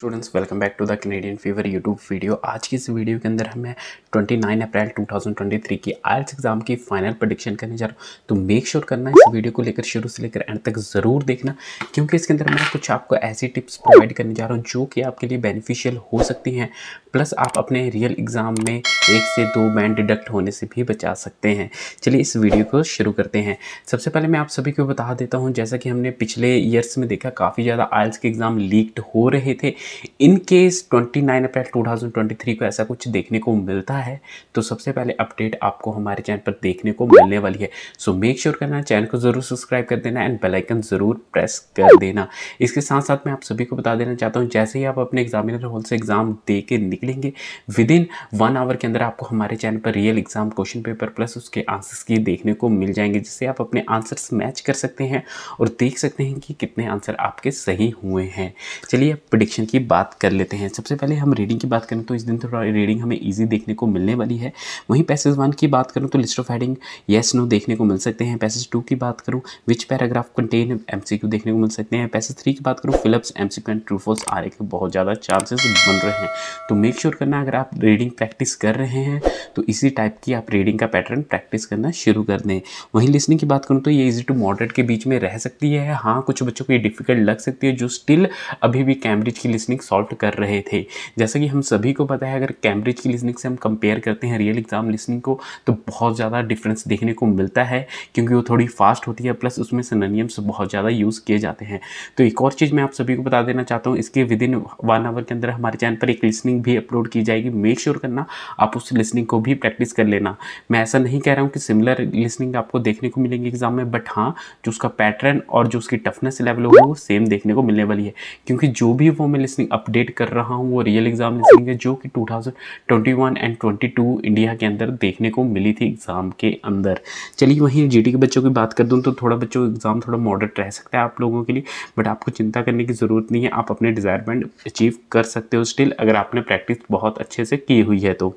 students welcome back to the Canadian fever YouTube video आज की इस वीडियो के अंदर हमें 29 अप्रैल 2023 की आयल्स एग्ज़ाम की फाइनल प्रडिक्शन करने जा रहा हूँ तो मेक श्योर sure करना इस वीडियो को लेकर शुरू से लेकर एंड तक ज़रूर देखना क्योंकि इसके अंदर मैं कुछ आपको ऐसी टिप्स प्रोवाइड करने जा रहा हूँ जो कि आपके लिए बेनिफिशियल हो सकती हैं प्लस आप अपने रियल एग्ज़ाम में एक से दो बैंड डिडक्ट होने से भी बचा सकते हैं चलिए इस वीडियो को शुरू करते हैं सबसे पहले मैं आप सभी को बता देता हूँ जैसा कि हमने पिछले ईयर्स में देखा काफ़ी ज़्यादा आयल्स के एग्ज़ाम लीक्ड हो रहे थे इन केस 29 अप्रैल 2023 को ऐसा कुछ देखने को मिलता है तो सबसे पहले अपडेट आपको हमारे चैनल पर देखने को मिलने वाली है सो मेक श्योर करना चैनल को ज़रूर सब्सक्राइब कर देना एंड बेलाइकन ज़रूर प्रेस कर देना इसके साथ साथ मैं आप सभी को बता देना चाहता हूँ जैसे ही आप अपने एग्जामिनर हॉल से एग्ज़ाम दे निकलेंगे विद इन वन आवर के अंदर आपको हमारे चैनल पर real exam question paper plus उसके आंसर्स की देखने को मिल जाएंगे जिससे आप अपने आंसर्स मैच कर सकते हैं और देख सकते हैं कि कितने आंसर आपके सही हुए हैं चलिए अब प्रडिक्शन की की बात कर लेते हैं सबसे पहले हम रीडिंग की बात करें तो इस दिन थोड़ा रीडिंग हमें ईजी देखने को मिलने वाली है वहीं पैसेज वन की बात करूँ तो list of heading yes no देखने को मिल सकते हैं पैसेज टू की बात करूँ विच पैराग्राफ कंटेन एम देखने को मिल सकते हैं पैसेज थ्री की बात करूँ fill ups M C true false आने के बहुत ज़्यादा चांसेस बन रहे हैं तो मेक श्योर करना अगर आप रीडिंग प्रैक्टिस कर रहे हैं तो इसी टाइप की आप रीडिंग का पैटर्न प्रैक्टिस करना शुरू कर दें वहीं लिसनिंग की बात करूँ तो ये इजी टू मॉडरेट के बीच में रह सकती है हाँ कुछ बच्चों को ये डिफिकल्ट लग सकती है जो स्टिल अभी भी कैम्ब्रिज की लिसनिंग लीजनिक सॉल्व कर रहे थे जैसा कि हम सभी को पता है अगर कैम्ब्रिज की लीजनिक से हम कंपेयर करते हैं रियल एग्ज़ाम लिसनिंग को तो बहुत ज़्यादा डिफरेंस देखने को मिलता है क्योंकि वो थोड़ी फास्ट होती है प्लस उसमें सननियम्स बहुत ज़्यादा यूज़ किए जाते हैं तो एक और चीज़ मैं आप सभी को बता देना चाहता हूँ इसके विद इन वन आवर के अंदर हमारे चैनल पर एक लिसनिंग भी अपलोड की जाएगी मेक श्योर करना आप उस लिसनिंग को भी प्रैक्टिस कर लेना मैं ऐसा नहीं कह रहा हूँ कि सिमिलर लिसनिंग आपको देखने को मिलेंगे एग्जाम में बट हाँ जो उसका पैटर्न और जो उसकी टफनेस लेवल होगी वो सेम देखने को मिलने वाली है क्योंकि जो भी वो मैं लिसनिंग अपडेट कर रहा हूँ वो रियल एग्ज़ाम लिसनिंग है जो कि 2021 एंड 22 इंडिया के अंदर देखने को मिली थी एग्ज़ाम के अंदर चलिए वहीं जीटी के बच्चों की बात कर दूँ तो थोड़ा बच्चों एग्ज़ाम थोड़ा मॉडर्ट रह सकता है आप लोगों के लिए बट आपको चिंता करने की ज़रूरत नहीं है आप अपने डिज़ायरमेंट अचीव कर सकते हो स्टिल अगर आपने प्रैक्टिस बहुत अच्छे से की हुई है तो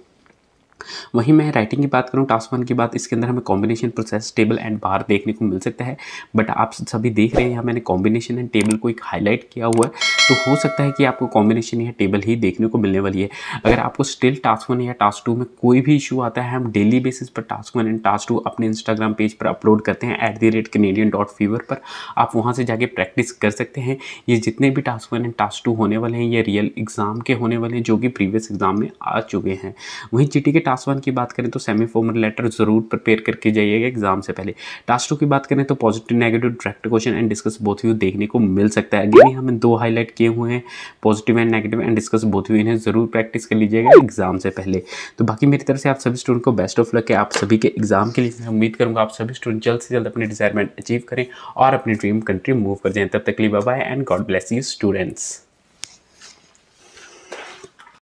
वहीं मैं राइटिंग की बात करूँ टास्क वन की बात इसके अंदर हमें combination process table and bar देखने को मिल सकता है बट आप सभी देख रहे हैं यहाँ मैंने कॉम्बिनेशन एंड टेबल को एक हाईलाइट किया हुआ है तो हो सकता है कि आपको कॉम्बिनेशन या टेबल ही देखने को मिलने वाली है अगर आपको स्टिल टास्क वन या टास्क टू में कोई भी इशू आता है हम डेली बेसिस पर task one and task two अपने इंस्टाग्राम पेज पर अपलोड करते हैं at the rate Canadian dot fever पर आप वहाँ से जाके प्रैक्टिस कर सकते हैं ये जितने भी task one and task two होने वाले हैं ये रियल एग्ज़ाम के होने वाले हैं जो कि प्रीवियस एग्ज़ाम में आ चुके हैं वहीं जी के टास्क वन की बात करें तो सेमी फॉर्मल लेटर ज़रूर प्रिपेयर करके जाइएगा एग्ज़ाम से पहले टास्क टू की बात करें तो positive negative direct question and discuss both you देखने को मिल सकता है अगेन हमें दो हाईलाइट किए हुए हैं positive and negative and discuss both हुए इन्हें ज़रूर प्रैक्टिस कर लीजिएगा एग्जाम से पहले तो बाकी मेरी तरफ से आप सभी स्टूडेंट को बेस्ट ऑफ लक है आप सभी के एग्जाम के लिए मैं उम्मीद करूँगा आप सभी स्टूडेंट जल्द से जल्द अपने डिजायरमेंट अचीव करें और अपनी ड्रीम कंट्री मूव कर जाएँ तब तक लिए bye and God bless you students